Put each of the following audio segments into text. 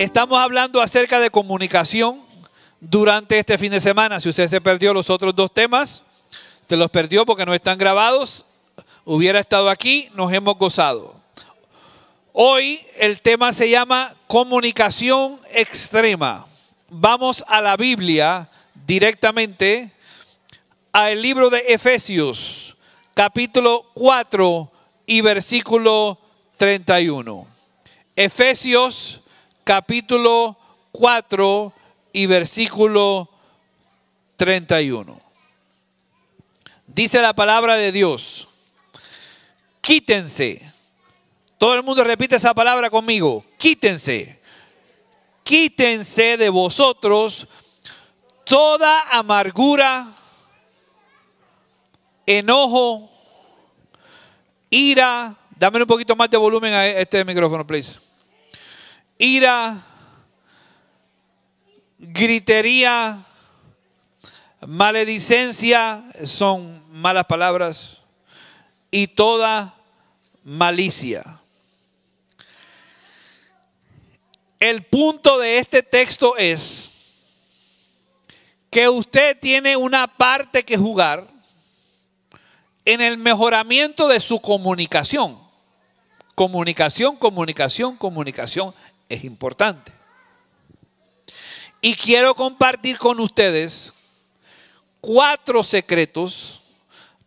Estamos hablando acerca de comunicación durante este fin de semana. Si usted se perdió los otros dos temas, se los perdió porque no están grabados, hubiera estado aquí, nos hemos gozado. Hoy el tema se llama comunicación extrema. Vamos a la Biblia directamente, al libro de Efesios, capítulo 4 y versículo 31. Efesios capítulo 4 y versículo 31. Dice la palabra de Dios, quítense. Todo el mundo repite esa palabra conmigo, quítense. Quítense de vosotros toda amargura, enojo, ira. Dame un poquito más de volumen a este micrófono, please ira, gritería, maledicencia, son malas palabras, y toda malicia. El punto de este texto es que usted tiene una parte que jugar en el mejoramiento de su comunicación. Comunicación, comunicación, comunicación es importante. Y quiero compartir con ustedes cuatro secretos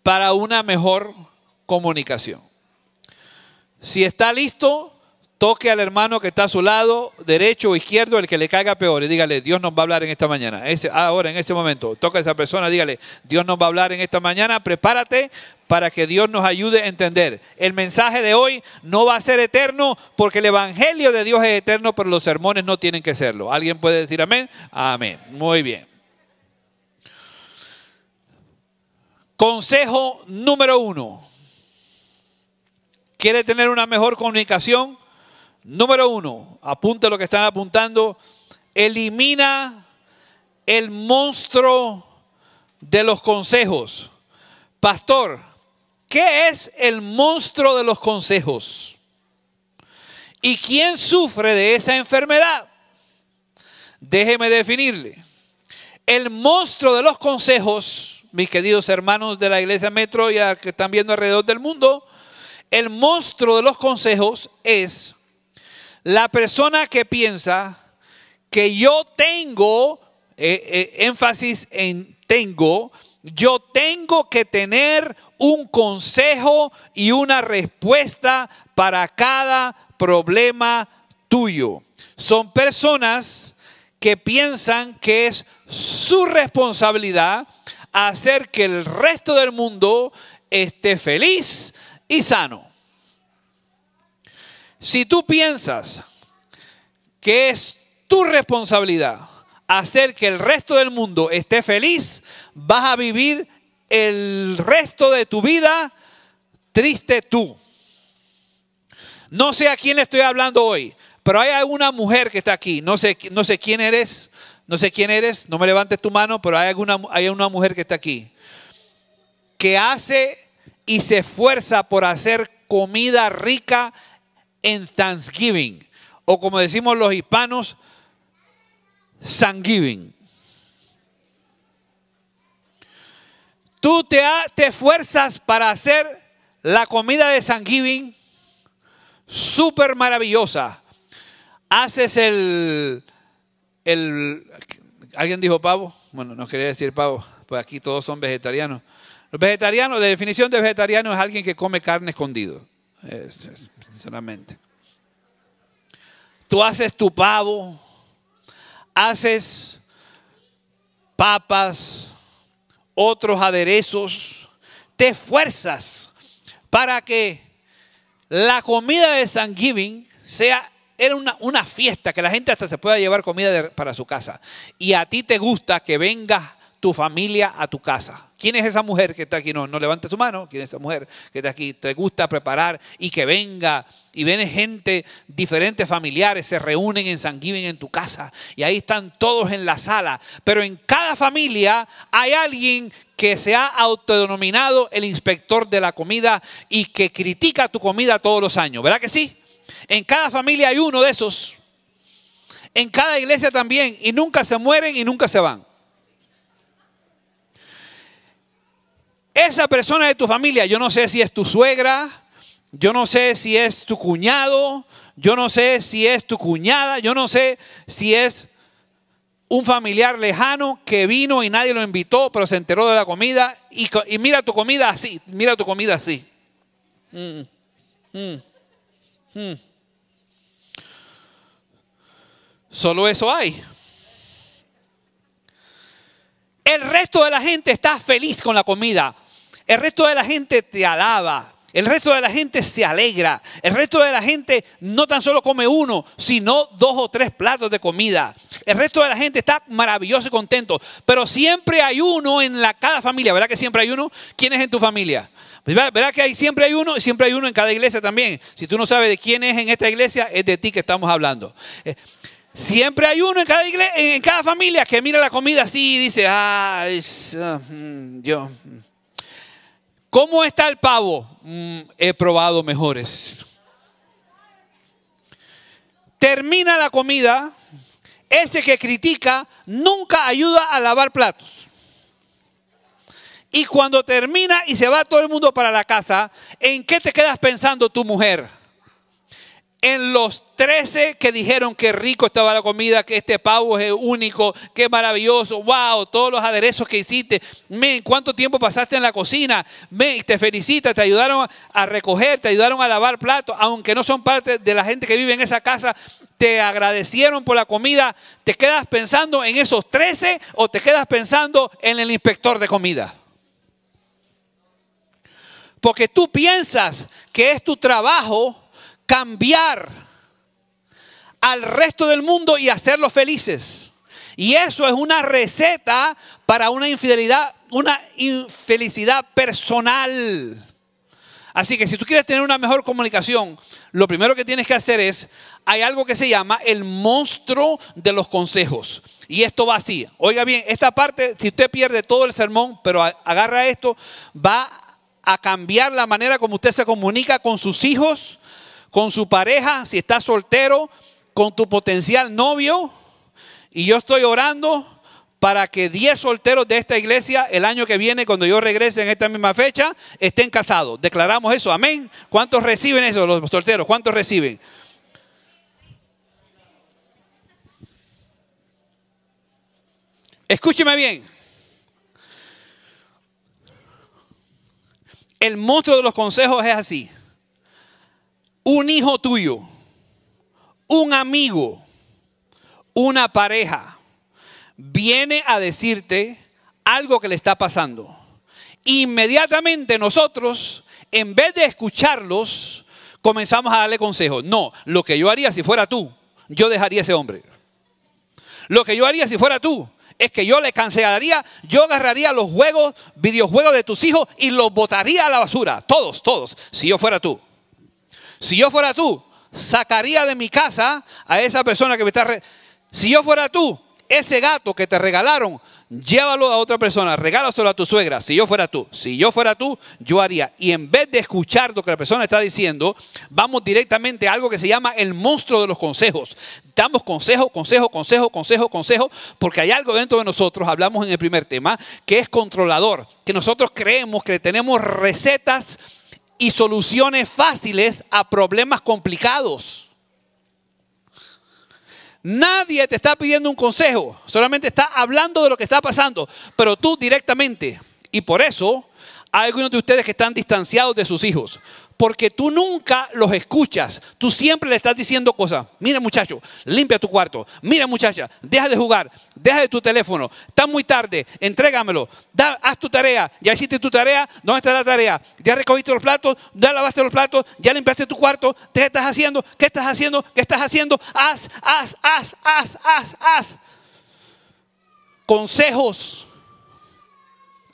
para una mejor comunicación. Si está listo, toque al hermano que está a su lado, derecho o izquierdo, el que le caiga peor, y dígale, Dios nos va a hablar en esta mañana. Ah, ahora, en ese momento, toca a esa persona, dígale, Dios nos va a hablar en esta mañana, prepárate para que Dios nos ayude a entender. El mensaje de hoy no va a ser eterno porque el Evangelio de Dios es eterno, pero los sermones no tienen que serlo. ¿Alguien puede decir amén? Amén. Muy bien. Consejo número uno. ¿Quiere tener una mejor comunicación? Número uno, apunta lo que están apuntando, elimina el monstruo de los consejos. Pastor, ¿qué es el monstruo de los consejos? ¿Y quién sufre de esa enfermedad? Déjeme definirle. El monstruo de los consejos, mis queridos hermanos de la iglesia Metro y que están viendo alrededor del mundo, el monstruo de los consejos es la persona que piensa que yo tengo, eh, eh, énfasis en tengo, yo tengo que tener un consejo y una respuesta para cada problema tuyo. Son personas que piensan que es su responsabilidad hacer que el resto del mundo esté feliz y sano. Si tú piensas que es tu responsabilidad hacer que el resto del mundo esté feliz, vas a vivir el resto de tu vida triste tú. No sé a quién le estoy hablando hoy, pero hay alguna mujer que está aquí, no sé, no sé quién eres, no sé quién eres, no me levantes tu mano, pero hay, alguna, hay una mujer que está aquí, que hace y se esfuerza por hacer comida rica en Thanksgiving, o como decimos los hispanos, Thanksgiving. Tú te, ha, te para hacer la comida de Thanksgiving súper maravillosa. Haces el, el... ¿Alguien dijo pavo? Bueno, no quería decir pavo, pues aquí todos son vegetarianos. Los vegetarianos, de definición de vegetariano es alguien que come carne escondido. es, Tú haces tu pavo, haces papas, otros aderezos, te esfuerzas para que la comida de Thanksgiving sea era una, fiesta que la gente hasta se pueda llevar comida para su casa. Y a ti te gusta que venga tu familia a tu casa. ¿Quién es esa mujer que está aquí? No, no levante su mano. ¿Quién es esa mujer que está aquí? ¿Te gusta preparar y que venga? Y viene gente, diferentes familiares, se reúnen en San en tu casa. Y ahí están todos en la sala. Pero en cada familia hay alguien que se ha autodenominado el inspector de la comida y que critica tu comida todos los años. ¿Verdad que sí? En cada familia hay uno de esos. En cada iglesia también. Y nunca se mueren y nunca se van. esa persona de tu familia, yo no sé si es tu suegra, yo no sé si es tu cuñado, yo no sé si es tu cuñada, yo no sé si es un familiar lejano que vino y nadie lo invitó, pero se enteró de la comida y, mira tu comida así, mira tu comida así. Mm, mm, mm. Solo eso hay. El resto de la gente está feliz con la comida. El resto de la gente te alaba, el resto de la gente se alegra, el resto de la gente no tan solo come uno, sino dos o tres platos de comida. El resto de la gente está maravilloso y contento, pero siempre hay uno en la, cada familia, ¿verdad que siempre hay uno? ¿Quién es en tu familia? ¿Verdad que siempre hay uno y siempre hay uno en cada iglesia también? Si tú no sabes de quién es en esta iglesia, es de ti que estamos hablando. Eh, siempre hay uno en cada, en cada familia que mira la comida así y dice, ay, mm, yo... Mm". ¿Cómo está el pavo? Mm, he probado mejores. Termina la comida. Ese que critica nunca ayuda a lavar platos. Y cuando termina y se va todo el mundo para la casa, ¿en qué te quedas pensando tu mujer? en los 13 que dijeron que rico estaba la comida, que este pavo es único, que maravilloso, wow, todos los aderezos que hiciste, men, cuánto tiempo pasaste en la cocina, men, te felicita, te ayudaron a recoger, te ayudaron a lavar platos, aunque no son parte de la gente que vive en esa casa, te agradecieron por la comida, ¿te quedas pensando en esos 13? o te quedas pensando en el inspector de comida? Porque tú piensas que es tu trabajo cambiar al resto del mundo y hacerlos felices. Y eso es una receta para una infidelidad, una infelicidad personal. Así que si tú quieres tener una mejor comunicación, lo primero que tienes que hacer es, hay algo que se llama el monstruo de los consejos. Y esto va así. Oiga bien, esta parte, si usted pierde todo el sermón, pero agarra esto, va a cambiar la manera como usted se comunica con sus hijos, con su pareja, si está soltero, con tu potencial novio. Y yo estoy orando para que 10 solteros de esta iglesia el año que viene, cuando yo regrese en esta misma fecha, estén casados. Declaramos eso, amén. ¿Cuántos reciben eso los solteros? ¿Cuántos reciben? Escúcheme bien. El monstruo de los consejos es así un hijo tuyo, un amigo, una pareja, viene a decirte algo que le está pasando. Inmediatamente nosotros, en vez de escucharlos, comenzamos a darle consejos. No, lo que yo haría si fuera tú, yo dejaría a ese hombre. Lo que yo haría si fuera tú es que yo le cancelaría, yo agarraría los juegos, videojuegos de tus hijos y los botaría a la basura. Todos, todos, si yo fuera tú. Si yo fuera tú, sacaría de mi casa a esa persona que me está... Si yo fuera tú, ese gato que te regalaron, llévalo a otra persona, regálaselo a tu suegra. Si yo fuera tú, si yo fuera tú, yo haría. Y en vez de escuchar lo que la persona está diciendo, vamos directamente a algo que se llama el monstruo de los consejos. Damos consejo, consejo, consejo, consejo, consejo, porque hay algo dentro de nosotros, hablamos en el primer tema, que es controlador, que nosotros creemos que tenemos recetas y soluciones fáciles a problemas complicados. Nadie te está pidiendo un consejo, solamente está hablando de lo que está pasando, pero tú directamente. Y por eso hay algunos de ustedes que están distanciados de sus hijos, porque tú nunca los escuchas. Tú siempre le estás diciendo cosas. Mira muchacho, limpia tu cuarto. Mira muchacha, deja de jugar. Deja de tu teléfono. Está muy tarde. Entrégamelo. haz tu tarea. Ya hiciste tu tarea. ¿Dónde está la tarea? Ya recogiste los platos. Ya lavaste los platos. Ya limpiaste tu cuarto. ¿Qué estás haciendo? ¿Qué estás haciendo? ¿Qué estás haciendo? Haz, haz, haz, haz, haz, haz. Consejos.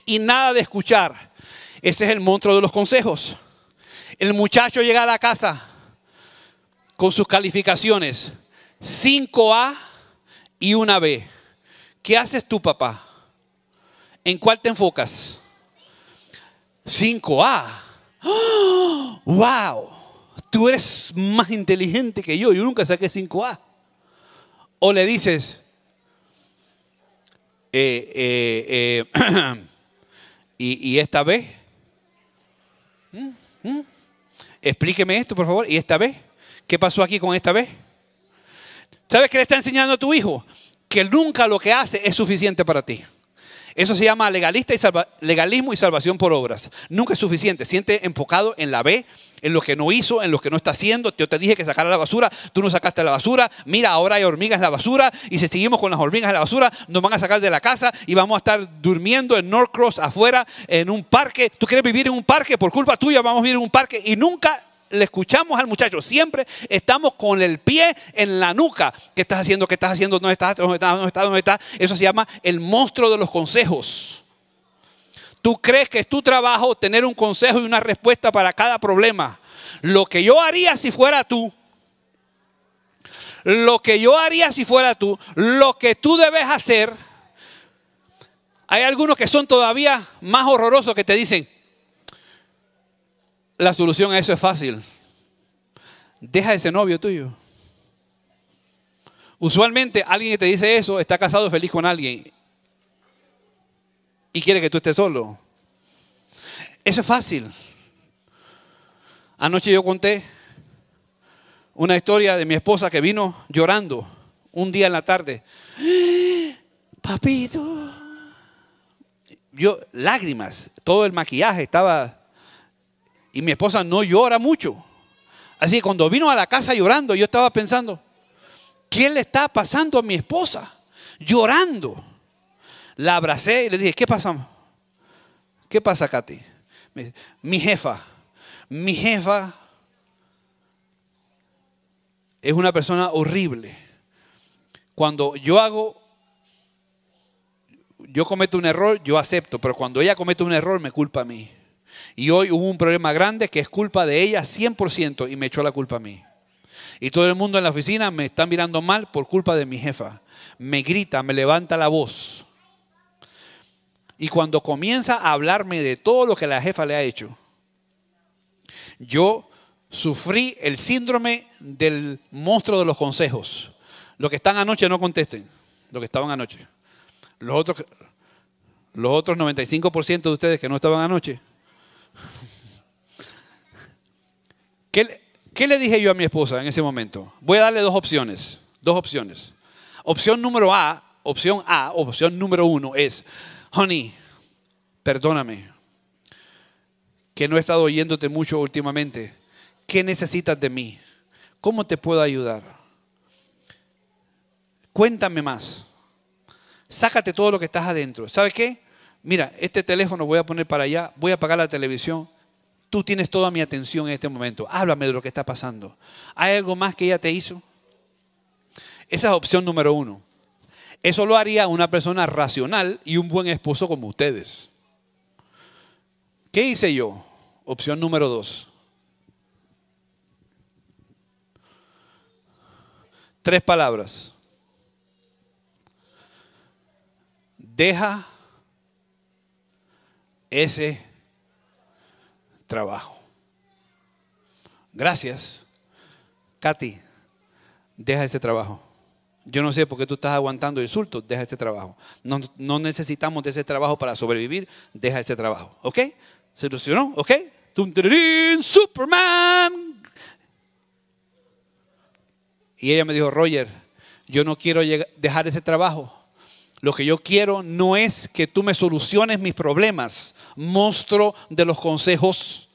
Y nada de escuchar. Ese es el monstruo de los consejos. El muchacho llega a la casa con sus calificaciones, 5A y una B. ¿Qué haces tú, papá? ¿En cuál te enfocas? 5A. ¡Wow! Tú eres más inteligente que yo. Yo nunca saqué 5A. O le dices, eh, eh, eh, ¿y, esta B? ¿Mm? ¿Mm? Explíqueme esto, por favor. ¿Y esta vez? ¿Qué pasó aquí con esta vez? ¿Sabes qué le está enseñando a tu hijo? Que nunca lo que hace es suficiente para ti. Eso se llama legalista y legalismo y salvación por obras. Nunca es suficiente. Siente enfocado en la B, en lo que no hizo, en lo que no está haciendo. Yo te dije que sacara la basura, tú no sacaste la basura. Mira, ahora hay hormigas en la basura y si seguimos con las hormigas en la basura, nos van a sacar de la casa y vamos a estar durmiendo en cross afuera, en un parque. Tú quieres vivir en un parque, por culpa tuya vamos a vivir en un parque y nunca le escuchamos al muchacho. Siempre estamos con el pie en la nuca. ¿Qué estás haciendo? ¿Qué estás haciendo? ¿Dónde estás? ¿Dónde estás? ¿Dónde estás? ¿Dónde estás? Eso se llama el monstruo de los consejos. Tú crees que es tu trabajo tener un consejo y una respuesta para cada problema. Lo que yo haría si fuera tú. Lo que yo haría si fuera tú. Lo que tú debes hacer. Hay algunos que son todavía más horrorosos que te dicen, la solución a eso es fácil. Deja ese novio tuyo. Usualmente alguien que te dice eso está casado feliz con alguien y quiere que tú estés solo. Eso es fácil. Anoche yo conté una historia de mi esposa que vino llorando un día en la tarde. Papito. Yo, lágrimas, todo el maquillaje estaba y mi esposa no llora mucho. Así que cuando vino a la casa llorando, yo estaba pensando, ¿qué le está pasando a mi esposa? Llorando. La abracé y le dije, ¿qué pasa? ¿Qué pasa, Katy? Mi jefa, mi jefa es una persona horrible. Cuando yo hago, yo cometo un error, yo acepto, pero cuando ella comete un error, me culpa a mí. Y hoy hubo un problema grande que es culpa de ella 100% y me echó la culpa a mí. Y todo el mundo en la oficina me está mirando mal por culpa de mi jefa. Me grita, me levanta la voz. Y cuando comienza a hablarme de todo lo que la jefa le ha hecho, yo sufrí el síndrome del monstruo de los consejos. Los que están anoche no contesten, los que estaban anoche. Los otros, los otros 95% de ustedes que no estaban anoche, ¿Qué, le dije yo a mi esposa en ese momento? Voy a darle dos opciones. Dos opciones. Opción número A, opción A, opción número uno es, honey, perdóname, que no he estado oyéndote mucho últimamente. ¿Qué necesitas de mí? ¿Cómo te puedo ayudar? Cuéntame más. Sácate todo lo que estás adentro. ¿Sabes qué? Mira, este teléfono voy a poner para allá, voy a apagar la televisión tú tienes toda mi atención en este momento. Háblame de lo que está pasando. ¿Hay algo más que ella te hizo? Esa es opción número uno. Eso lo haría una persona racional y un buen esposo como ustedes. ¿Qué hice yo? Opción número dos. Tres palabras. Deja ese trabajo. Gracias. Katy, deja ese trabajo. Yo no sé por qué tú estás aguantando insultos, deja ese trabajo. No, necesitamos de ese trabajo para sobrevivir, deja ese trabajo. ¿Ok? ¿Se ¿Solucionó? ¿Ok? Superman. Y ella me dijo, Roger, yo no quiero dejar ese trabajo lo que yo quiero no es que tú me soluciones mis problemas, monstruo de los consejos.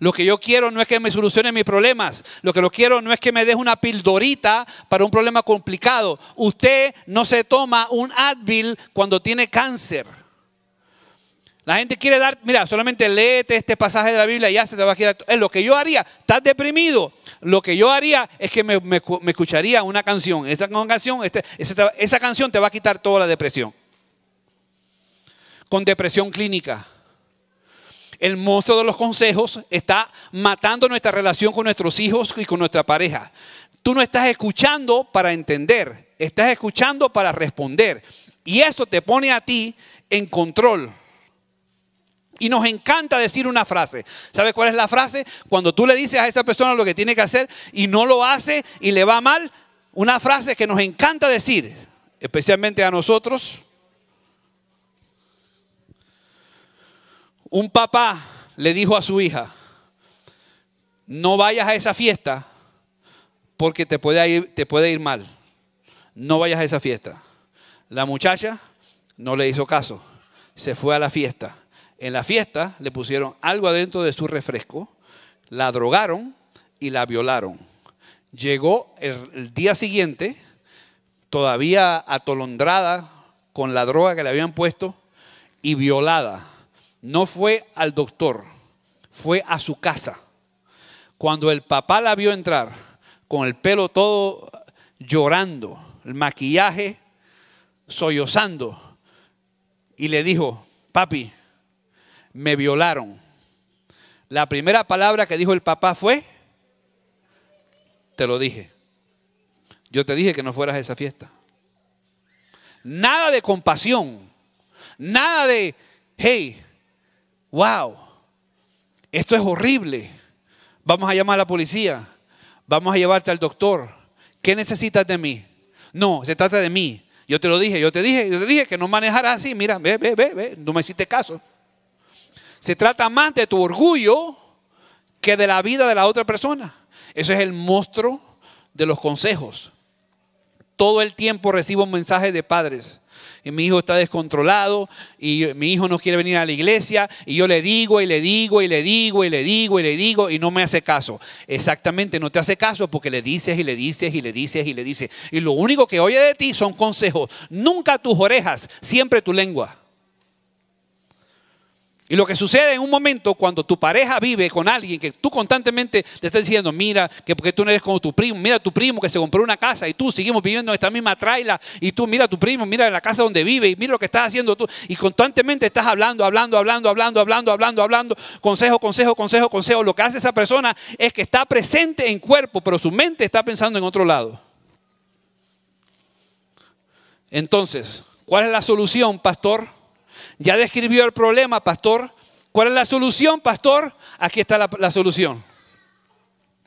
Lo que yo quiero no es que me soluciones mis problemas. Lo que yo quiero no es que me des una pildorita para un problema complicado. Usted no se toma un Advil cuando tiene cáncer. La gente quiere dar, mira, solamente léete este pasaje de la Biblia y ya se te va a quitar. Es lo que yo haría, estás deprimido. Lo que yo haría es que me, escucharía una canción. Esa canción, este, esa canción te va a quitar toda la depresión. Con depresión clínica. El monstruo de los consejos está matando nuestra relación con nuestros hijos y con nuestra pareja. Tú no estás escuchando para entender, estás escuchando para responder. Y eso te pone a ti en control. Y nos encanta decir una frase. ¿Sabes cuál es la frase? Cuando tú le dices a esa persona lo que tiene que hacer y no lo hace y le va mal, una frase que nos encanta decir, especialmente a nosotros. Un papá le dijo a su hija, no vayas a esa fiesta porque te puede ir, te puede ir mal. No vayas a esa fiesta. La muchacha no le hizo caso, se fue a la fiesta en la fiesta le pusieron algo adentro de su refresco, la drogaron y la violaron. Llegó el, día siguiente, todavía atolondrada con la droga que le habían puesto y violada. No fue al doctor, fue a su casa. Cuando el papá la vio entrar, con el pelo todo llorando, el maquillaje sollozando, y le dijo, papi, me violaron. La primera palabra que dijo el papá fue, te lo dije. Yo te dije que no fueras a esa fiesta. Nada de compasión. Nada de, hey, wow, esto es horrible. Vamos a llamar a la policía. Vamos a llevarte al doctor. ¿Qué necesitas de mí? No, se trata de mí. Yo te lo dije, yo te dije, yo te dije que no manejaras así. Mira, ve, ve, ve, ve, no me hiciste caso. Se trata más de tu orgullo que de la vida de la otra persona. Ese es el monstruo de los consejos. Todo el tiempo recibo mensajes de padres. Y mi hijo está descontrolado y mi hijo no quiere venir a la iglesia y yo le digo y le digo y le digo y le digo y le digo y no me hace caso. Exactamente, no te hace caso porque le dices y le dices y le dices y le dices. Y lo único que oye de ti son consejos. Nunca tus orejas, siempre tu lengua. Y lo que sucede en un momento cuando tu pareja vive con alguien que tú constantemente le estás diciendo, mira, que porque tú no eres como tu primo, mira tu primo que se compró una casa y tú seguimos viviendo en esta misma traila y tú mira tu primo, mira la casa donde vive y mira lo que estás haciendo tú. Y constantemente estás hablando, hablando, hablando, hablando, hablando, hablando, hablando, consejo, consejo, consejo, consejo. Lo que hace esa persona es que está presente en cuerpo, pero su mente está pensando en otro lado. Entonces, ¿cuál es la solución, pastor? Ya describió el problema, pastor. ¿Cuál es la solución, pastor? Aquí está la, solución.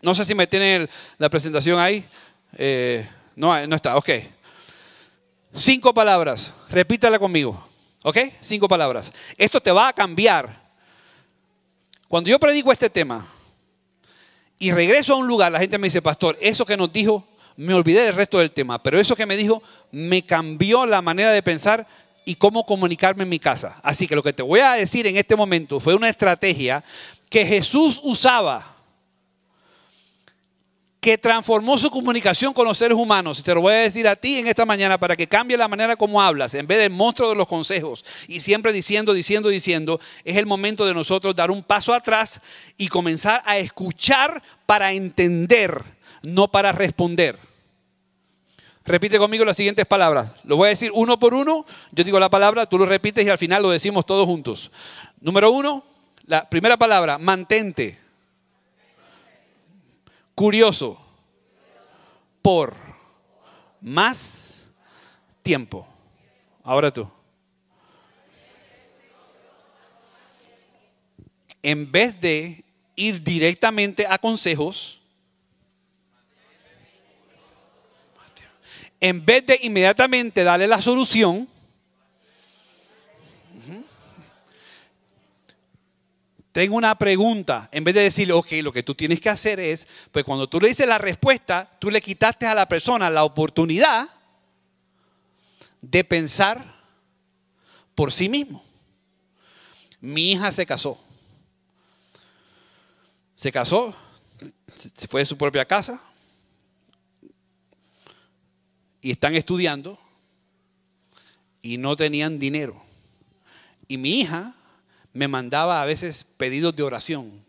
No sé si me tiene la presentación ahí. Eh, no, no está, ok. Cinco palabras, repítala conmigo. ¿Ok? Cinco palabras. Esto te va a cambiar. Cuando yo predico este tema y regreso a un lugar, la gente me dice, pastor, eso que nos dijo, me olvidé del resto del tema, pero eso que me dijo me cambió la manera de pensar y cómo comunicarme en mi casa. Así que lo que te voy a decir en este momento fue una estrategia que Jesús usaba, que transformó su comunicación con los seres humanos. Y te lo voy a decir a ti en esta mañana para que cambie la manera como hablas, en vez de monstruo de los consejos y siempre diciendo, diciendo, diciendo, es el momento de nosotros dar un paso atrás y comenzar a escuchar para entender, no para responder. Repite conmigo las siguientes palabras. Lo voy a decir uno por uno. Yo digo la palabra, tú lo repites y al final lo decimos todos juntos. Número uno, la primera palabra, mantente. Curioso. Por más tiempo. Ahora tú. En vez de ir directamente a consejos, en vez de inmediatamente darle la solución, tengo una pregunta, en vez de decirle, ok, lo que tú tienes que hacer es, pues cuando tú le dices la respuesta, tú le quitaste a la persona la oportunidad de pensar por sí mismo. Mi hija se casó. Se casó, se fue de su propia casa, y están estudiando y no tenían dinero. Y mi hija me mandaba a veces pedidos de oración.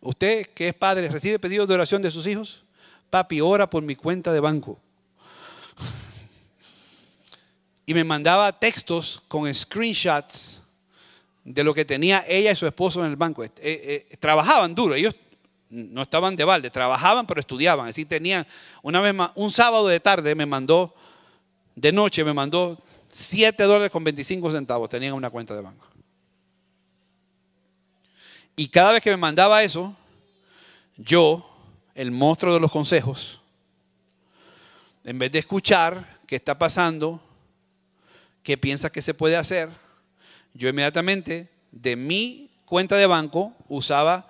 Usted que es padre, ¿recibe pedidos de oración de sus hijos? Papi, ora por mi cuenta de banco. Y me mandaba textos con screenshots de lo que tenía ella y su esposo en el banco. Eh, eh, trabajaban duro, ellos no estaban de balde, trabajaban pero estudiaban, así tenían, una vez más, un sábado de tarde me mandó, de noche me mandó 7 dólares con 25 centavos, tenían una cuenta de banco. Y cada vez que me mandaba eso, yo, el monstruo de los consejos, en vez de escuchar qué está pasando, qué piensas que se puede hacer, yo inmediatamente de mi cuenta de banco usaba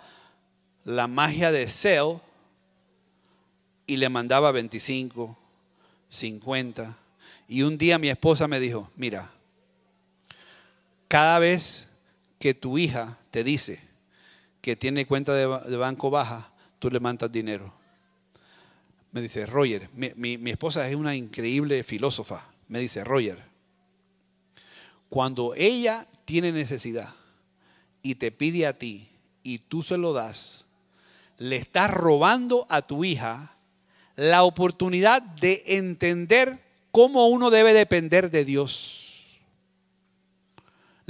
la magia de Cell y le mandaba 25, 50. Y un día mi esposa me dijo, mira, cada vez que tu hija te dice que tiene cuenta de, banco baja, tú le mandas dinero. Me dice, Roger, mi, mi esposa es una increíble filósofa. Me dice, Roger, cuando ella tiene necesidad y te pide a ti y tú se lo das, le estás robando a tu hija la oportunidad de entender cómo uno debe depender de Dios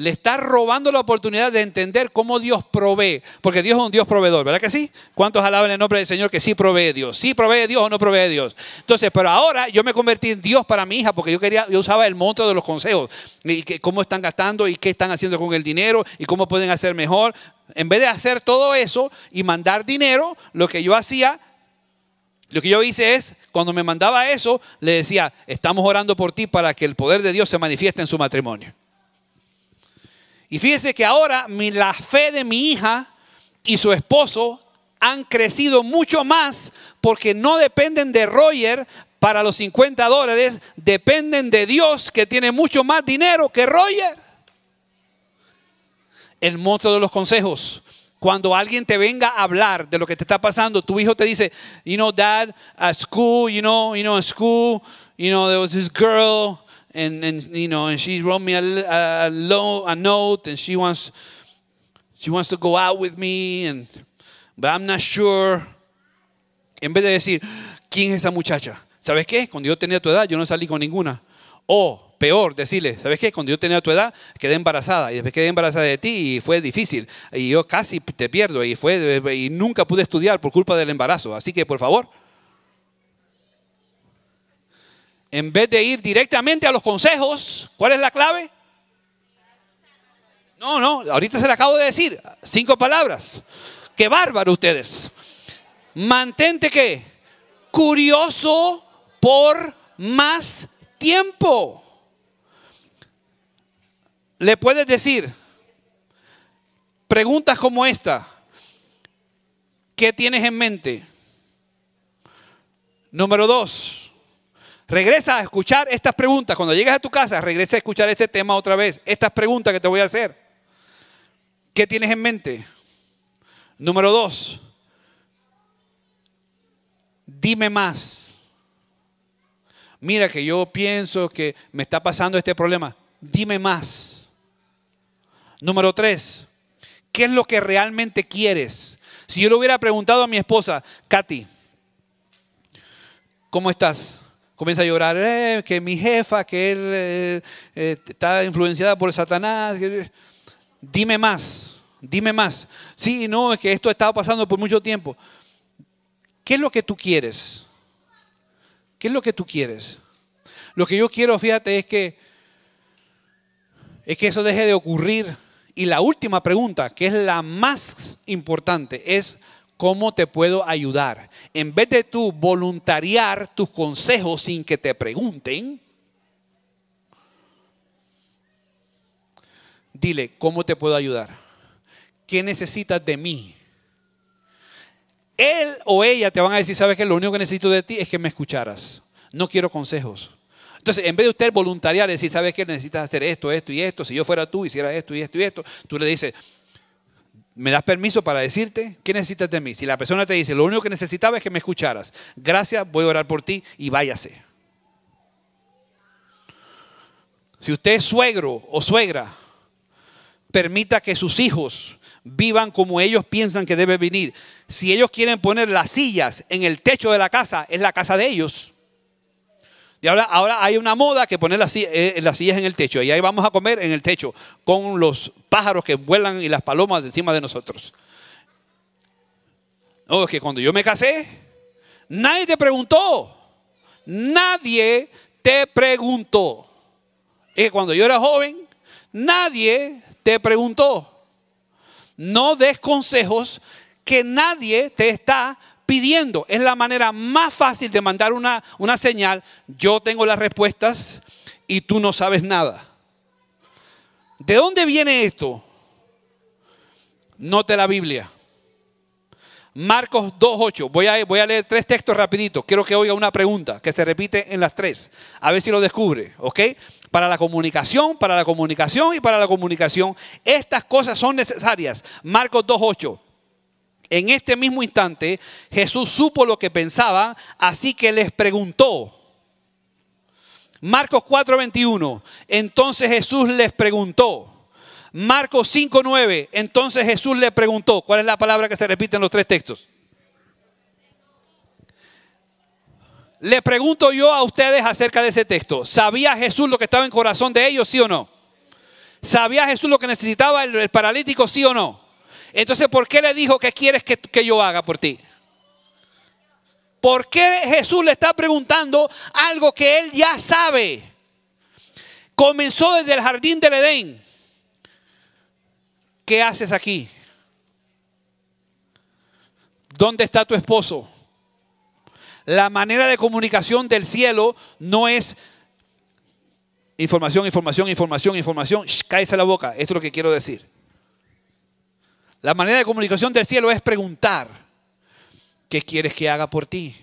le está robando la oportunidad de entender cómo Dios provee, porque Dios es un Dios proveedor, ¿verdad que sí? ¿Cuántos alaban el nombre del Señor que sí provee Dios? Sí provee Dios o no provee Dios. Entonces, pero ahora yo me convertí en Dios para mi hija porque yo quería, yo usaba el monto de los consejos y cómo están gastando y qué están haciendo con el dinero y cómo pueden hacer mejor. En vez de hacer todo eso y mandar dinero, lo que yo hacía lo que yo hice es, cuando me mandaba eso, le decía, estamos orando por ti para que el poder de Dios se manifieste en su matrimonio. Y fíjese que ahora la fe de mi hija y su esposo han crecido mucho más porque no dependen de Roger para los 50 dólares, dependen de Dios que tiene mucho más dinero que Roger. El monstruo de los consejos. Cuando alguien te venga a hablar de lo que te está pasando, tu hijo te dice, you know, dad, at school, you know, you know, at school, you know, there was this girl, and, and you know, and she wrote me a, a note, and she wants, she wants to go out with me, and, but I'm not sure. En vez de decir, ¿quién es esa muchacha? ¿Sabes qué? Cuando yo tenía tu edad, yo no salí con ninguna. O, peor, decirle, ¿sabes qué? Cuando yo tenía tu edad, quedé embarazada. Y después quedé embarazada de ti y fue difícil. Y yo casi te pierdo. Y, fue, y nunca pude estudiar por culpa del embarazo. Así que, por favor, en vez de ir directamente a los consejos, ¿cuál es la clave? No, no, ahorita se la acabo de decir, cinco palabras. Qué bárbaro ustedes. Mantente que Curioso por más tiempo. Le puedes decir preguntas como esta. ¿Qué tienes en mente? Número dos, Regresa a escuchar estas preguntas. Cuando llegues a tu casa, regresa a escuchar este tema otra vez. Estas preguntas que te voy a hacer. ¿Qué tienes en mente? Número dos. Dime más. Mira que yo pienso que me está pasando este problema. Dime más. Número tres. ¿Qué es lo que realmente quieres? Si yo le hubiera preguntado a mi esposa, Katy, ¿cómo estás? comienza a llorar, eh, que mi jefa, que él eh, eh, está influenciada por Satanás. Dime más, dime más. Sí, no, es que esto ha estado pasando por mucho tiempo. ¿Qué es lo que tú quieres? ¿Qué es lo que tú quieres? Lo que yo quiero, fíjate, es que, es que eso deje de ocurrir. Y la última pregunta, que es la más importante, es ¿cómo te puedo ayudar? En vez de tú voluntariar tus consejos sin que te pregunten, dile, ¿cómo te puedo ayudar? ¿Qué necesitas de mí? Él o ella te van a decir, sabes qué? lo único que necesito de ti es que me escucharas. No quiero consejos. Entonces, en vez de usted voluntariar, decir, sabes qué? necesitas hacer esto, esto y esto, si yo fuera tú, hiciera esto y esto y esto, tú le dices, ¿Me das permiso para decirte qué necesitas de mí? Si la persona te dice, lo único que necesitaba es que me escucharas, gracias, voy a orar por ti y váyase. Si usted es suegro o suegra, permita que sus hijos vivan como ellos piensan que debe venir. Si ellos quieren poner las sillas en el techo de la casa, es la casa de ellos. Y ahora, ahora hay una moda que poner las, eh, las sillas en el techo. Y ahí vamos a comer en el techo, con los pájaros que vuelan y las palomas encima de nosotros. No, es que cuando yo me casé, nadie te preguntó. Nadie te preguntó. Es que cuando yo era joven, nadie te preguntó. No des consejos que nadie te está pidiendo. Es la manera más fácil de mandar una, una señal. Yo tengo las respuestas y tú no sabes nada. ¿De dónde viene esto? Note la Biblia. Marcos 2.8. Voy a, voy a leer tres textos rapidito. Quiero que oiga una pregunta que se repite en las tres. A ver si lo descubre. Para la comunicación, para la comunicación y para la comunicación. Estas cosas son necesarias. Marcos 2.8. En este mismo instante, Jesús supo lo que pensaba, así que les preguntó. Marcos 4:21, entonces Jesús les preguntó. Marcos 5:9, entonces Jesús les preguntó, ¿cuál es la palabra que se repite en los tres textos? Le pregunto yo a ustedes acerca de ese texto. ¿Sabía Jesús lo que estaba en corazón de ellos, sí o no? ¿Sabía Jesús lo que necesitaba el paralítico, sí o no? Entonces, ¿por qué le dijo que quieres que, yo haga por ti? ¿Por qué Jesús le está preguntando algo que él ya sabe? Comenzó desde el jardín del Edén. ¿Qué haces aquí? ¿Dónde está tu esposo? La manera de comunicación del cielo no es información, información, información, información. Shh, cállese la boca. Esto es lo que quiero decir. La manera de comunicación del cielo es preguntar, ¿qué quieres que haga por ti?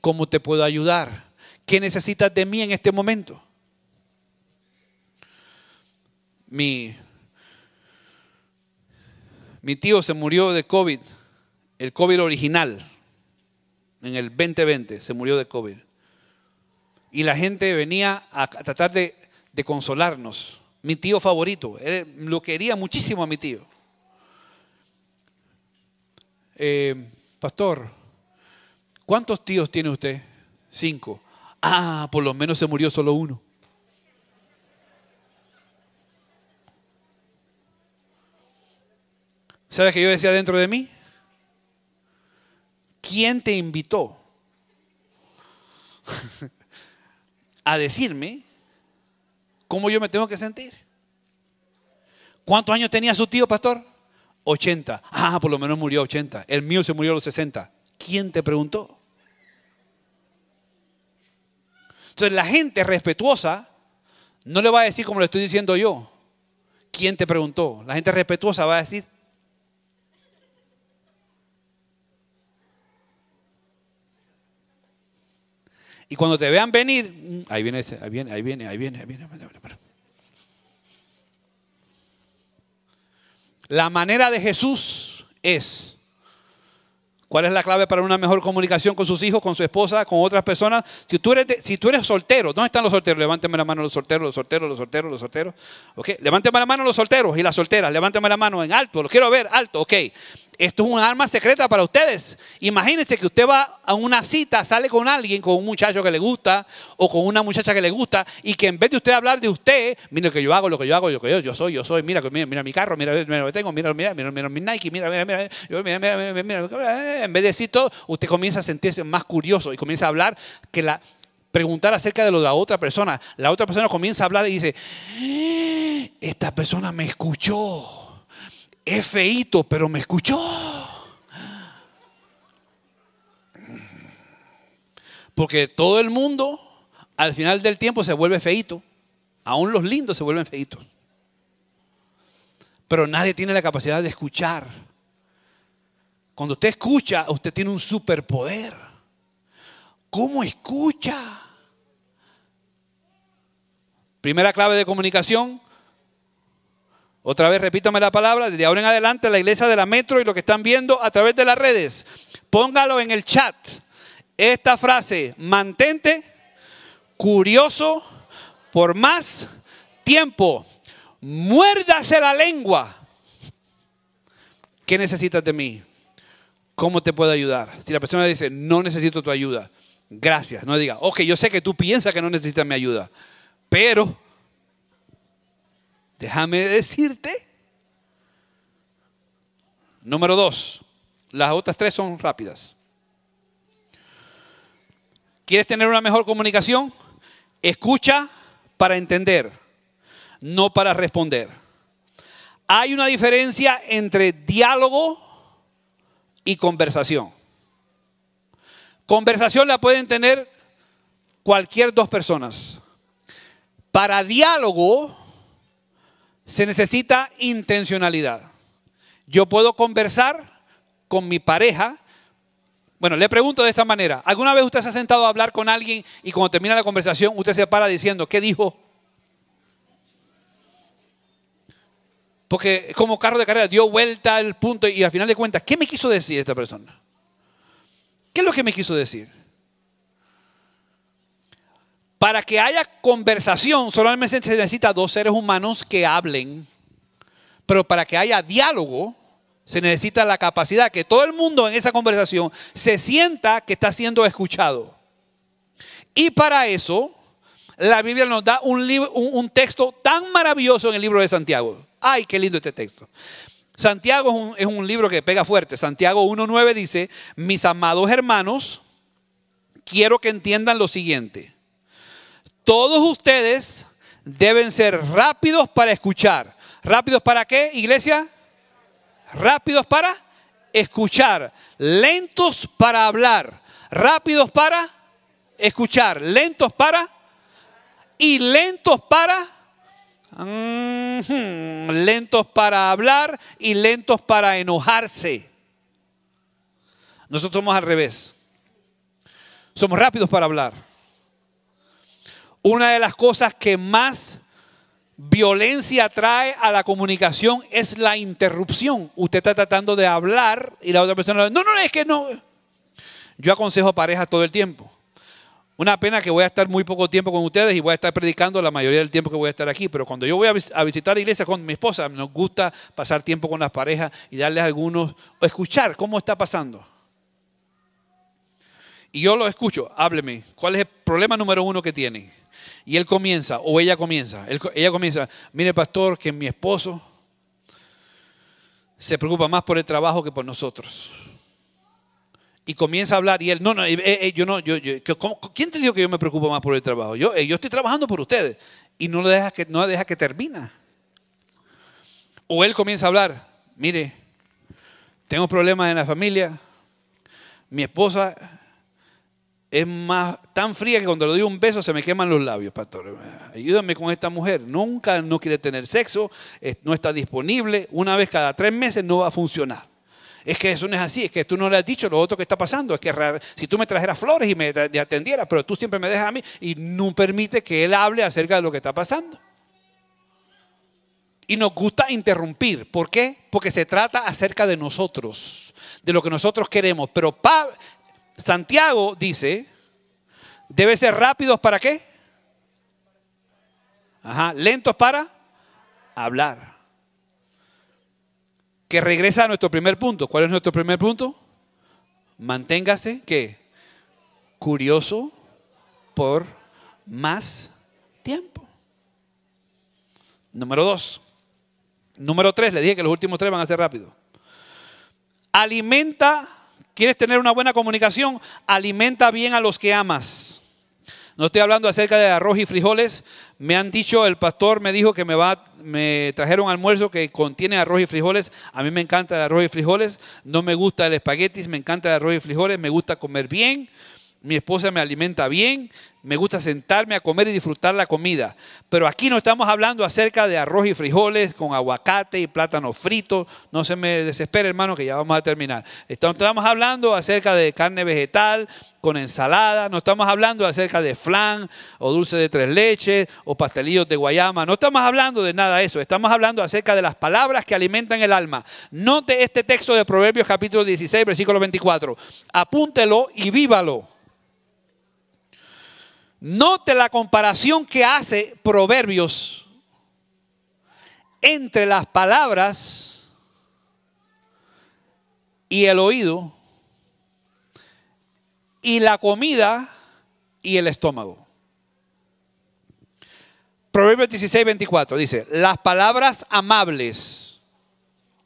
¿Cómo te puedo ayudar? ¿Qué necesitas de mí en este momento? Mi, mi tío se murió de COVID, el COVID original, en el 2020 se murió de COVID. Y la gente venía a tratar de, consolarnos. Mi tío favorito, lo quería muchísimo a mi tío eh, pastor, ¿cuántos tíos tiene usted? Cinco. Ah, por lo menos se murió solo uno. ¿Sabes que yo decía dentro de mí? ¿Quién te invitó a decirme cómo yo me tengo que sentir? ¿Cuántos años tenía su tío, pastor? 80. Ah, por lo menos murió 80. El mío se murió a los 60. ¿Quién te preguntó? Entonces la gente respetuosa no le va a decir como le estoy diciendo yo. ¿Quién te preguntó? La gente respetuosa va a decir, Y cuando te vean venir, mm, ahí viene, ahí viene, ahí viene, ahí viene, ahí viene. La manera de Jesús es. ¿Cuál es la clave para una mejor comunicación con sus hijos, con su esposa, con otras personas? Si tú eres, si tú eres soltero, ¿dónde están los solteros? Levánteme la mano los solteros, los solteros, los solteros, los solteros. Levánteme la mano los solteros y las solteras. Levánteme la mano en alto, los quiero ver, alto, ok. Esto es un arma secreta para ustedes. Imagínense que usted va a una cita, sale con alguien, con un muchacho que le gusta o con una muchacha que le gusta y que en vez de usted hablar de usted, mira lo que yo hago, lo que yo hago, lo que yo, yo soy, yo soy, mira, mira, mira mi carro, mira, mira lo que tengo, mira, mira, mira, mira mi Nike, mira, mira, mira, mira, mira, mira, mira, mira, en vez de decir todo, usted comienza a sentirse más curioso y comienza a hablar que la preguntar acerca de lo de la otra persona. La otra persona comienza a hablar y dice, esta persona me escuchó es feíto, pero me escuchó. Porque todo el mundo al final del tiempo se vuelve feito. Aún los lindos se vuelven feitos. Pero nadie tiene la capacidad de escuchar. Cuando usted escucha, usted tiene un superpoder. ¿Cómo escucha? Primera clave de comunicación, otra vez repítame la palabra, desde ahora en adelante la iglesia de la metro y lo que están viendo a través de las redes, póngalo en el chat. Esta frase, mantente curioso por más tiempo. Muérdase la lengua. ¿Qué necesitas de mí? ¿Cómo te puedo ayudar? Si la persona dice, no necesito tu ayuda, gracias. No diga, ok, yo sé que tú piensas que no necesitas mi ayuda, pero Déjame decirte. Número dos. Las otras tres son rápidas. ¿Quieres tener una mejor comunicación? Escucha para entender, no para responder. Hay una diferencia entre diálogo y conversación. Conversación la pueden tener cualquier dos personas. Para diálogo se necesita intencionalidad. Yo puedo conversar con mi pareja. Bueno, le pregunto de esta manera. ¿Alguna vez usted se ha sentado a hablar con alguien y cuando termina la conversación usted se para diciendo, ¿qué dijo? Porque como carro de carrera dio vuelta al punto y al final de cuentas, ¿qué me quiso decir esta persona? ¿Qué es lo que me quiso decir? Para que haya conversación solamente se necesita dos seres humanos que hablen, pero para que haya diálogo se necesita la capacidad que todo el mundo en esa conversación se sienta que está siendo escuchado. Y para eso la Biblia nos da un, texto tan maravilloso en el libro de Santiago. Ay, qué lindo este texto. Santiago es un, es un, libro que pega fuerte. Santiago 1.9 dice, mis amados hermanos, quiero que entiendan lo siguiente todos ustedes deben ser rápidos para escuchar. ¿Rápidos para qué, iglesia? Rápidos para escuchar, lentos para hablar, rápidos para escuchar, lentos para y lentos para lentos para hablar y lentos para enojarse. Nosotros somos al revés. Somos rápidos para hablar una de las cosas que más violencia trae a la comunicación es la interrupción. Usted está tratando de hablar y la otra persona, no, no, es que no. Yo aconsejo pareja todo el tiempo. Una pena que voy a estar muy poco tiempo con ustedes y voy a estar predicando la mayoría del tiempo que voy a estar aquí, pero cuando yo voy a, visitar la iglesia con mi esposa, nos gusta pasar tiempo con las parejas y darles algunos, o escuchar cómo está pasando. Y yo lo escucho, hábleme, ¿cuál es el problema número uno que tienen? Y él comienza, o ella comienza, ella comienza, mire pastor, que mi esposo se preocupa más por el trabajo que por nosotros. Y comienza a hablar y él, no, no, eh, eh, eh, yo no, yo, ¿quién te dijo que yo me preocupo más por el trabajo? Yo, yo estoy trabajando por ustedes y no le deja que, no deja que termina. O él comienza a hablar, mire, tengo problemas en la familia, mi esposa es más tan fría que cuando le doy un beso se me queman los labios, pastor. Ayúdame con esta mujer. Nunca no quiere tener sexo, no está disponible. Una vez cada tres meses no va a funcionar. Es que eso no es así, es que tú no le has dicho lo otro que está pasando. Es que si tú me trajeras flores y me atendieras, pero tú siempre me dejas a mí y no permite que él hable acerca de lo que está pasando. Y nos gusta interrumpir. ¿Por qué? Porque se trata acerca de nosotros, de lo que nosotros queremos. Pero Santiago dice, debe ser rápidos para qué? Ajá, lentos para hablar. Que regresa a nuestro primer punto. ¿Cuál es nuestro primer punto? Manténgase que curioso por más tiempo. Número dos. Número tres, le dije que los últimos tres van a ser rápidos. Alimenta ¿Quieres tener una buena comunicación? Alimenta bien a los que amas. No estoy hablando acerca de arroz y frijoles. Me han dicho, el pastor me dijo que me, va, me trajeron almuerzo que contiene arroz y frijoles. A mí me encanta el arroz y frijoles. No me gusta el espaguetis, me encanta el arroz y frijoles. Me gusta comer bien mi esposa me alimenta bien, me gusta sentarme a comer y disfrutar la comida. Pero aquí no estamos hablando acerca de arroz y frijoles con aguacate y plátano frito. No se me desespere, hermano, que ya vamos a terminar. Estamos hablando acerca de carne vegetal con ensalada. No estamos hablando acerca de flan o dulce de tres leches o pastelillos de guayama. No estamos hablando de nada de eso. Estamos hablando acerca de las palabras que alimentan el alma. Note este texto de Proverbios capítulo 16, versículo 24. Apúntelo y vívalo. Note la comparación que hace Proverbios entre las palabras y el oído y la comida y el estómago. Proverbios 16, 24 dice, las palabras amables,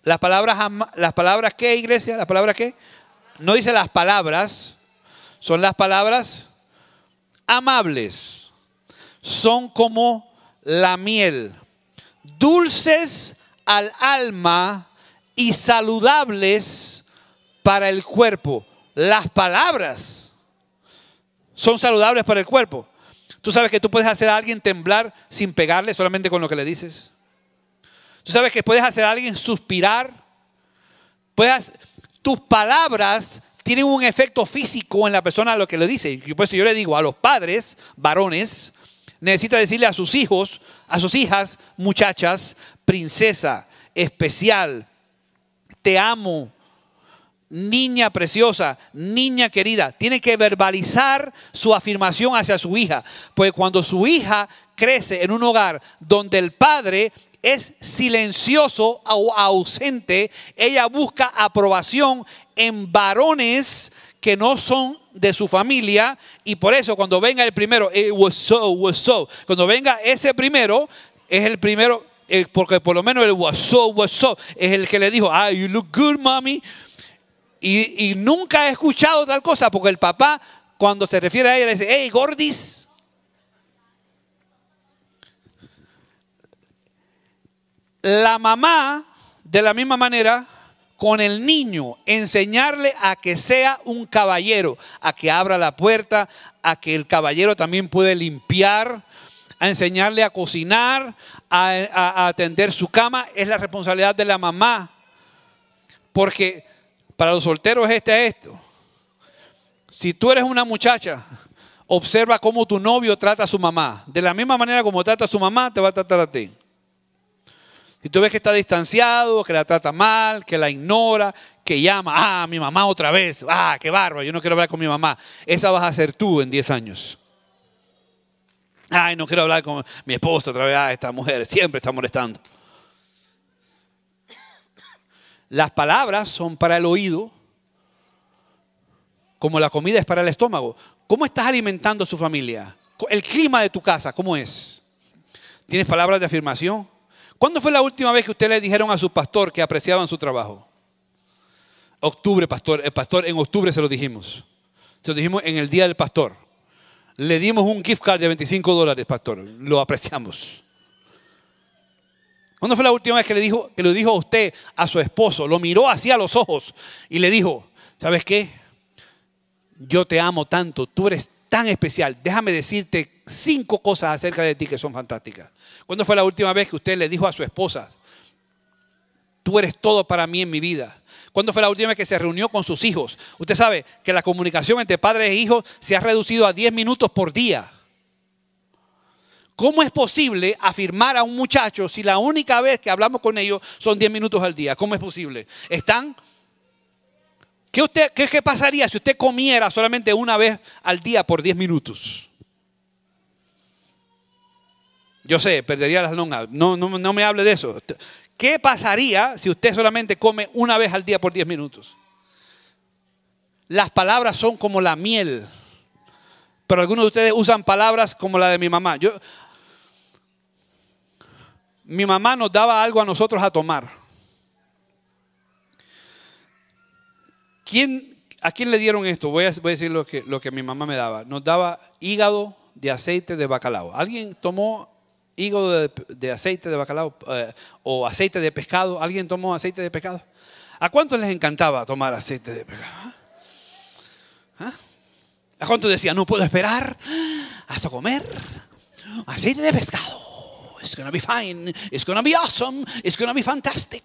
las palabras, las palabras qué, iglesia, las palabras qué, no dice las palabras, son las palabras amables, son como la miel, dulces al alma y saludables para el cuerpo. Las palabras son saludables para el cuerpo. Tú sabes que tú puedes hacer a alguien temblar sin pegarle, solamente con lo que le dices. Tú sabes que puedes hacer a alguien suspirar. Puedes, tus palabras tiene un efecto físico en la persona lo que le dice. Y por pues, yo le digo a los padres, varones, necesita decirle a sus hijos, a sus hijas, muchachas, princesa, especial, te amo, niña preciosa, niña querida. Tiene que verbalizar su afirmación hacia su hija. Pues cuando su hija crece en un hogar donde el padre es silencioso o ausente, ella busca aprobación en varones que no son de su familia y por eso cuando venga el primero, cuando venga ese primero, es el primero, porque por lo menos el was es el que le dijo, ah, you look good, mommy. Y, nunca ha escuchado tal cosa porque el papá, cuando se refiere a ella, le dice, hey, gordis. La mamá, de la misma manera, con el niño, enseñarle a que sea un caballero, a que abra la puerta, a que el caballero también puede limpiar, a enseñarle a cocinar, a, atender su cama, es la responsabilidad de la mamá. Porque para los solteros este es esto. Si tú eres una muchacha, observa cómo tu novio trata a su mamá. De la misma manera como trata a su mamá, te va a tratar a ti. Si tú ves que está distanciado, que la trata mal, que la ignora, que llama, ah, mi mamá otra vez, ah, qué barba, yo no quiero hablar con mi mamá. Esa vas a ser tú en 10 años. Ay, no quiero hablar con mi esposo otra vez, ah, esta mujer siempre está molestando. Las palabras son para el oído, como la comida es para el estómago. ¿Cómo estás alimentando a su familia? El clima de tu casa, ¿cómo es? ¿Tienes palabras de afirmación? ¿Cuándo fue la última vez que ustedes le dijeron a su pastor que apreciaban su trabajo? Octubre, pastor. El pastor, en octubre se lo dijimos. Se lo dijimos en el día del pastor. Le dimos un gift card de 25 dólares, pastor. Lo apreciamos. ¿Cuándo fue la última vez que le dijo, que lo dijo usted a su esposo? Lo miró así a los ojos y le dijo, ¿sabes qué? Yo te amo tanto, tú eres tan especial. Déjame decirte cinco cosas acerca de ti que son fantásticas. ¿Cuándo fue la última vez que usted le dijo a su esposa, tú eres todo para mí en mi vida? ¿Cuándo fue la última vez que se reunió con sus hijos? Usted sabe que la comunicación entre padres e hijos se ha reducido a 10 minutos por día. ¿Cómo es posible afirmar a un muchacho si la única vez que hablamos con ellos son 10 minutos al día? ¿Cómo es posible? Están ¿Qué, usted, qué, qué pasaría si usted comiera solamente una vez al día por 10 minutos? Yo sé, perdería las longas. No, no, no me hable de eso. ¿Qué pasaría si usted solamente come una vez al día por 10 minutos? Las palabras son como la miel. Pero algunos de ustedes usan palabras como la de mi mamá. Yo, mi mamá nos daba algo a nosotros a tomar. ¿A quién le dieron esto? Voy a, decir lo que, mi mamá me daba. Nos daba hígado de aceite de bacalao. ¿Alguien tomó hígado de, aceite de bacalao eh, o aceite de pescado? ¿Alguien tomó aceite de pescado? ¿A cuántos les encantaba tomar aceite de pescado? ¿Ah? ¿A cuántos decían, no puedo esperar hasta comer aceite de pescado? It's gonna be fine, it's gonna be awesome, it's gonna be fantastic.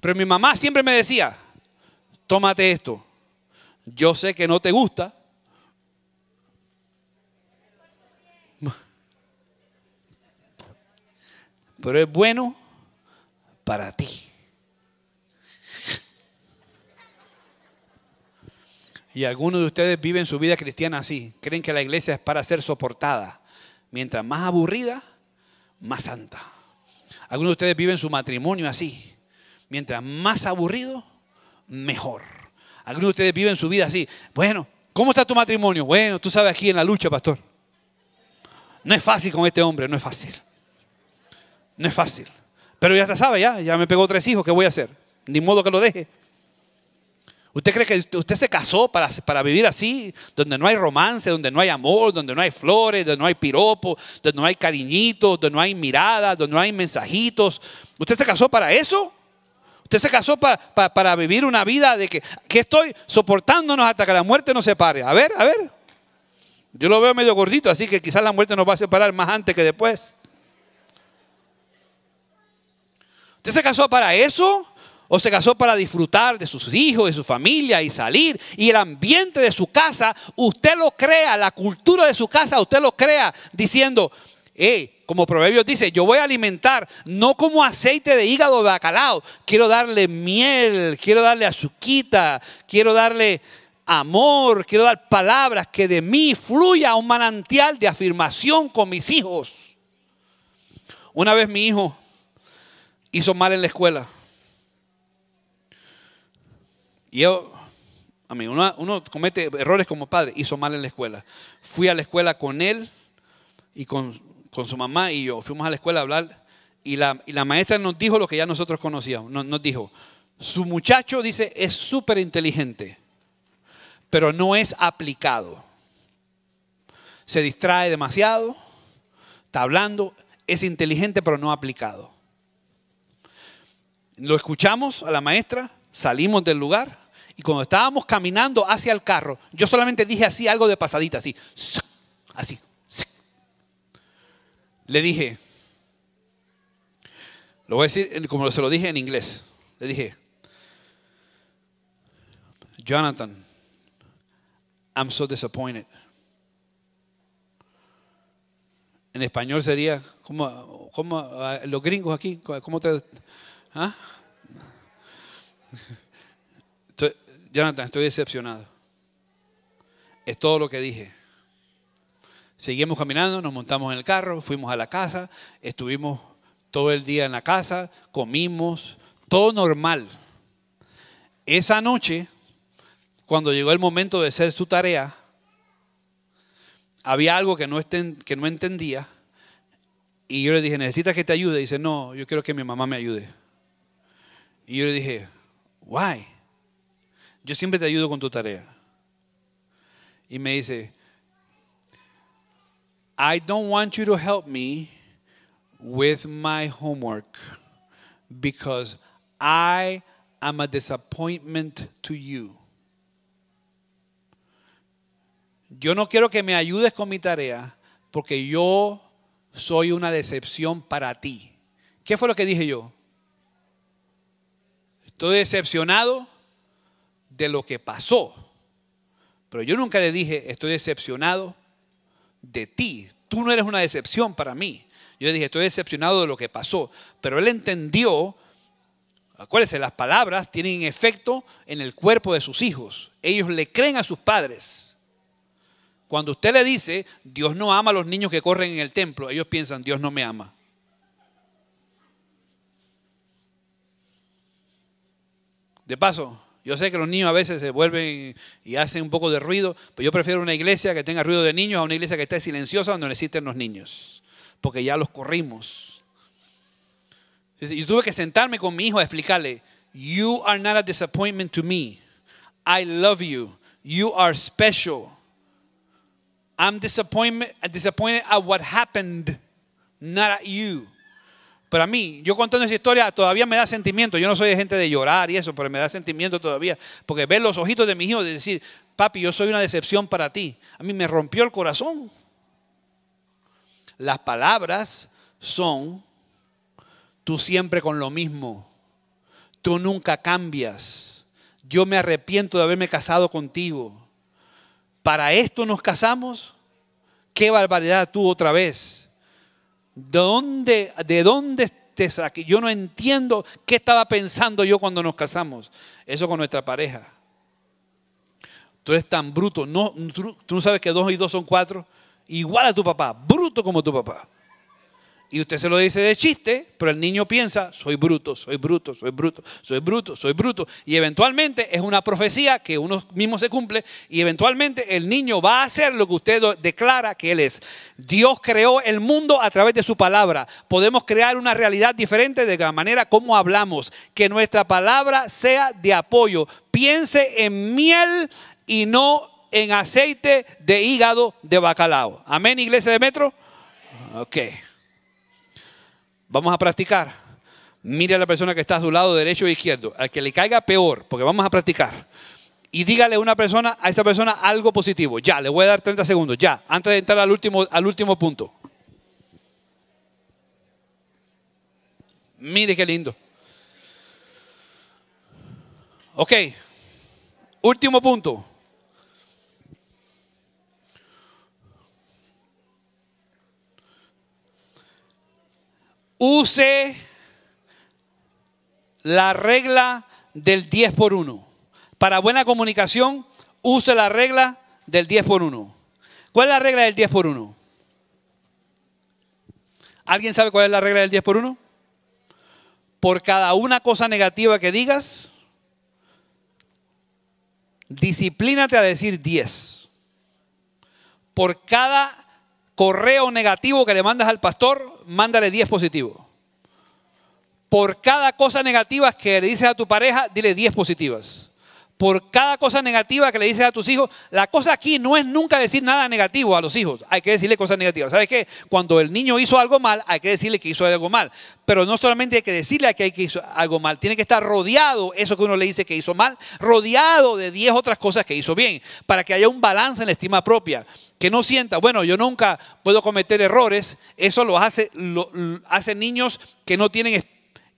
Pero mi mamá siempre me decía, tómate esto. Yo sé que no te gusta. Pero es bueno para ti. Y algunos de ustedes viven su vida cristiana así. Creen que la iglesia es para ser soportada. Mientras más aburrida, más santa. Algunos de ustedes viven su matrimonio así. Mientras más aburrido, mejor. Algunos de ustedes viven su vida así. Bueno, ¿cómo está tu matrimonio? Bueno, tú sabes aquí en la lucha, pastor. No es fácil con este hombre, no es fácil. No es fácil. Pero ya te sabe, ya, ya me pegó tres hijos, ¿qué voy a hacer? Ni modo que lo deje. ¿Usted cree que usted se casó para, para, vivir así, donde no hay romance, donde no hay amor, donde no hay flores, donde no hay piropos, donde no hay cariñitos, donde no hay miradas, donde no hay mensajitos? ¿Usted se casó para eso? Usted se casó para vivir una vida de que, estoy soportándonos hasta que la muerte nos separe. A ver, a ver. Yo lo veo medio gordito, así que quizás la muerte nos va a separar más antes que después. ¿Usted se casó para eso? ¿O se casó para disfrutar de sus hijos, de su familia y salir? Y el ambiente de su casa, usted lo crea, la cultura de su casa, usted lo crea diciendo, eh... Como Proverbios dice, yo voy a alimentar, no como aceite de hígado de bacalao. Quiero darle miel, quiero darle azuquita, quiero darle amor, quiero dar palabras, que de mí fluya un manantial de afirmación con mis hijos. Una vez mi hijo hizo mal en la escuela. Y yo, a mí, uno, comete errores como padre, hizo mal en la escuela. Fui a la escuela con él y con con su mamá y yo fuimos a la escuela a hablar y la, maestra nos dijo lo que ya nosotros conocíamos. Nos, nos dijo, su muchacho dice es súper inteligente, pero no es aplicado. Se distrae demasiado, está hablando, es inteligente pero no aplicado. Lo escuchamos a la maestra, salimos del lugar y cuando estábamos caminando hacia el carro, yo solamente dije así algo de pasadita, así, así, le dije, lo voy a decir como se lo dije en inglés, le dije, Jonathan, I'm so disappointed. En español sería, como, los gringos aquí, ¿cómo te... Ah? Jonathan, estoy decepcionado. Es todo lo que dije. Seguimos caminando, nos montamos en el carro, fuimos a la casa, estuvimos todo el día en la casa, comimos, todo normal. Esa noche, cuando llegó el momento de hacer su tarea, había algo que no, entendía y yo le dije, ¿necesitas que te ayude? Y dice, no, yo quiero que mi mamá me ayude. Y yo le dije, why? Yo siempre te ayudo con tu tarea. Y me dice, I don't want you to help me with my homework because I am a disappointment to you. Yo no quiero que me ayudes con mi tarea porque yo soy una decepción para ti. ¿Qué fue lo que dije yo? Estoy decepcionado de lo que pasó. Pero yo nunca le dije, estoy decepcionado de ti. Tú no eres una decepción para mí. Yo dije, estoy decepcionado de lo que pasó. Pero él entendió, acuérdense, las palabras tienen efecto en el cuerpo de sus hijos. Ellos le creen a sus padres. Cuando usted le dice, Dios no ama a los niños que corren en el templo, ellos piensan, Dios no me ama. De paso, yo sé que los niños a veces se vuelven y hacen un poco de ruido, pero yo prefiero una iglesia que tenga ruido de niños a una iglesia que esté silenciosa donde no existen los niños, porque ya los corrimos. Y tuve que sentarme con mi hijo a explicarle, you are not a disappointment to me. I love you. You are special. I'm disappointed, disappointed at what happened, not at you. Pero a mí, yo contando esa historia, todavía me da sentimiento. Yo no soy de gente de llorar y eso, pero me da sentimiento todavía. Porque ver los ojitos de mis hijos y decir, papi, yo soy una decepción para ti. A mí me rompió el corazón. Las palabras son, tú siempre con lo mismo. Tú nunca cambias. Yo me arrepiento de haberme casado contigo. ¿Para esto nos casamos? ¿Qué barbaridad tú otra vez? ¿De dónde, de dónde te saqué? Yo no entiendo qué estaba pensando yo cuando nos casamos. Eso con nuestra pareja. Tú eres tan bruto. No, tú, tú no sabes que dos y dos son cuatro. Igual a tu papá. Bruto como tu papá. Y usted se lo dice de chiste, pero el niño piensa, soy bruto, soy bruto, soy bruto, soy bruto, soy bruto. Y eventualmente es una profecía que uno mismo se cumple y eventualmente el niño va a hacer lo que usted declara que él es. Dios creó el mundo a través de su palabra. Podemos crear una realidad diferente de la manera como hablamos. Que nuestra palabra sea de apoyo. Piense en miel y no en aceite de hígado de bacalao. Amén, iglesia de metro. Ok. Vamos a practicar. Mire a la persona que está a su lado derecho o izquierdo. Al que le caiga peor, porque vamos a practicar. Y dígale a una persona, a esa persona algo positivo. Ya, le voy a dar 30 segundos, ya, antes de entrar al último, al último punto. Mire qué lindo. Ok. Último punto. use la regla del 10 por 1. Para buena comunicación, use la regla del 10 por 1. ¿Cuál es la regla del 10 por 1? ¿Alguien sabe cuál es la regla del 10 por 1? Por cada una cosa negativa que digas, disciplínate a decir 10. Por cada correo negativo que le mandas al pastor, mándale 10 positivos. Por cada cosa negativa que le dices a tu pareja, dile 10 positivas por cada cosa negativa que le dices a tus hijos, la cosa aquí no es nunca decir nada negativo a los hijos, hay que decirle cosas negativas. ¿Sabes qué? Cuando el niño hizo algo mal, hay que decirle que hizo algo mal. Pero no solamente hay que decirle que hizo algo mal, tiene que estar rodeado eso que uno le dice que hizo mal, rodeado de 10 otras cosas que hizo bien, para que haya un balance en la estima propia. Que no sienta, bueno, yo nunca puedo cometer errores, eso lo hace, niños que no tienen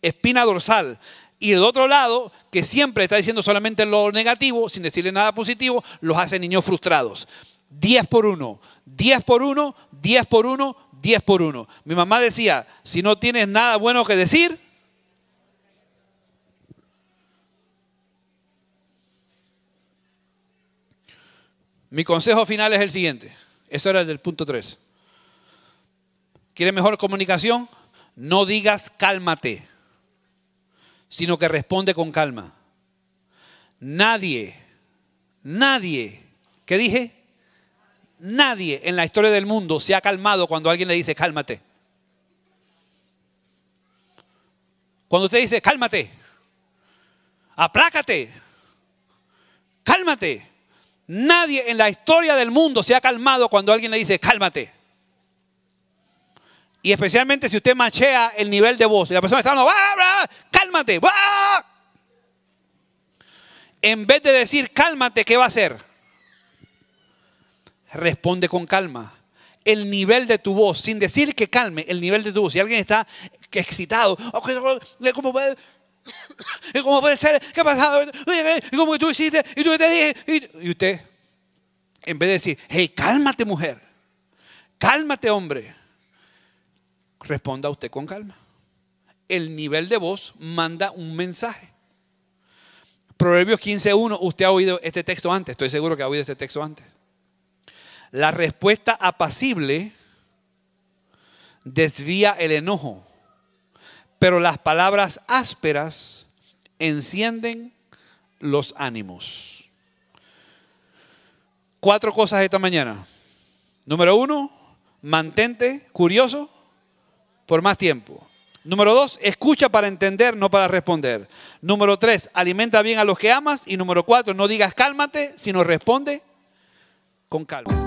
espina dorsal. Y del otro lado, que siempre está diciendo solamente lo negativo, sin decirle nada positivo, los hace niños frustrados. 10 por 1, 10 por 1, 10 por 1, 10 por 1. Mi mamá decía, si no tienes nada bueno que decir, mi consejo final es el siguiente. Eso era el del punto 3. ¿Quieres mejor comunicación? No digas cálmate sino que responde con calma. Nadie, nadie, ¿qué dije? Nadie en la historia del mundo se ha calmado cuando alguien le dice cálmate. Cuando usted dice cálmate, aplácate, cálmate. Nadie en la historia del mundo se ha calmado cuando alguien le dice cálmate. Y especialmente si usted machea el nivel de voz y la persona está hablando, cálmate. En vez de decir, cálmate, ¿qué va a hacer? Responde con calma. El nivel de tu voz, sin decir que calme, el nivel de tu voz. Si alguien está excitado, ¿cómo puede, ser? ¿Qué ha pasado? ¿Cómo tú hiciste? ¿Y tú te dije? Y usted, en vez de decir, hey, cálmate mujer, cálmate hombre, responda usted con calma el nivel de voz manda un mensaje. Proverbios 15.1, usted ha oído este texto antes, estoy seguro que ha oído este texto antes. La respuesta apacible desvía el enojo, pero las palabras ásperas encienden los ánimos. Cuatro cosas esta mañana. Número uno, mantente curioso por más tiempo. Número dos, escucha para entender, no para responder. Número tres, alimenta bien a los que amas. Y número cuatro, no digas cálmate, sino responde con calma.